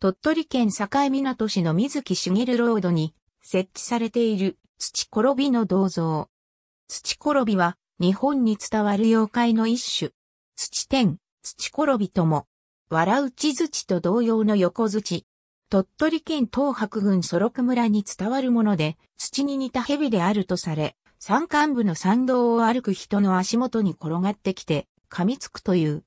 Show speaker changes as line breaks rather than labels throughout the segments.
鳥取県境港市の水木しげるロードに設置されている土転びの銅像。土転びは日本に伝わる妖怪の一種。土天、土転びとも、笑うち土と同様の横土。鳥取県東白郡ソロク村に伝わるもので、土に似た蛇であるとされ、山間部の山道を歩く人の足元に転がってきて、噛みつくという。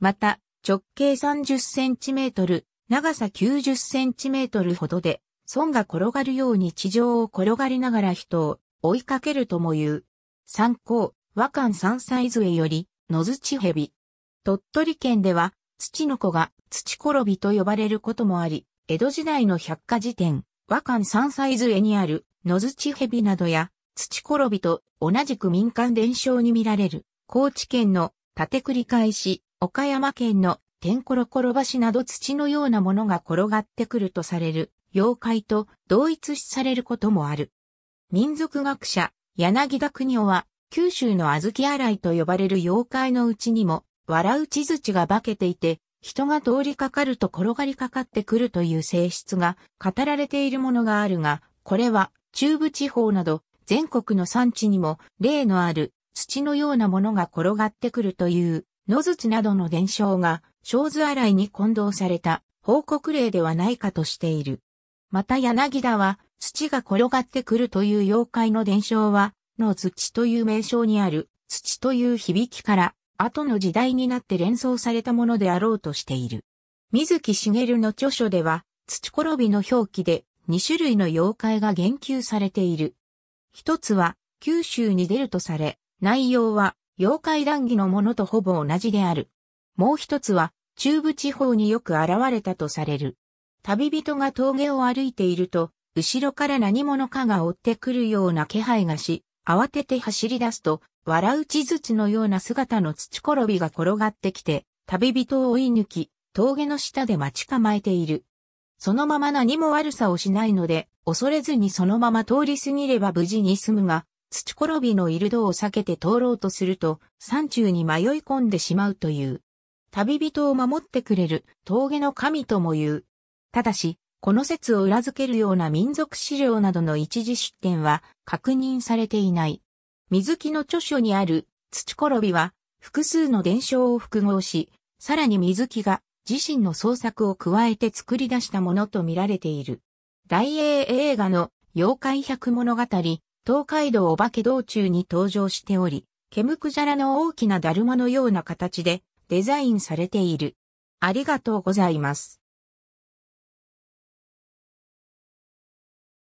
また、直径30センチメートル、長さ90センチメートルほどで、孫が転がるように地上を転がりながら人を追いかけるとも言う。参考、和漢山菜杖より、野土蛇。鳥取県では、土の子が土転びと呼ばれることもあり、江戸時代の百科事典、和漢山菜杖にある野土蛇などや、土転びと同じく民間伝承に見られる、高知県の縦繰り返し、岡山県の天コロコロ橋など土のようなものが転がってくるとされる妖怪と同一視されることもある。民族学者、柳田国夫は、九州の小豆洗いと呼ばれる妖怪のうちにも、笑う地図が化けていて、人が通りかかると転がりかかってくるという性質が語られているものがあるが、これは中部地方など全国の産地にも例のある土のようなものが転がってくるという野槌などの伝承が、小図洗いに混同された報告例ではないかとしている。また柳田は、土が転がってくるという妖怪の伝承は、野槌という名称にある、土という響きから、後の時代になって連想されたものであろうとしている。水木しげるの著書では、土転びの表記で2種類の妖怪が言及されている。一つは、九州に出るとされ、内容は妖怪談義のものとほぼ同じである。もう一つは、中部地方によく現れたとされる。旅人が峠を歩いていると、後ろから何者かが追ってくるような気配がし、慌てて走り出すと、笑う地槌のような姿の土転びが転がってきて、旅人を追い抜き、峠の下で待ち構えている。そのまま何も悪さをしないので、恐れずにそのまま通り過ぎれば無事に済むが、土転びのいる道を避けて通ろうとすると、山中に迷い込んでしまうという。旅人を守ってくれる峠の神とも言う。ただし、この説を裏付けるような民族資料などの一時出典は確認されていない。水木の著書にある土転びは複数の伝承を複合し、さらに水木が自身の創作を加えて作り出したものと見られている。大英映画の妖怪百物語、東海道お化け道中に登場しており、ケムクジャラの大きなだるまのような形でデザインされている。ありがとうございます。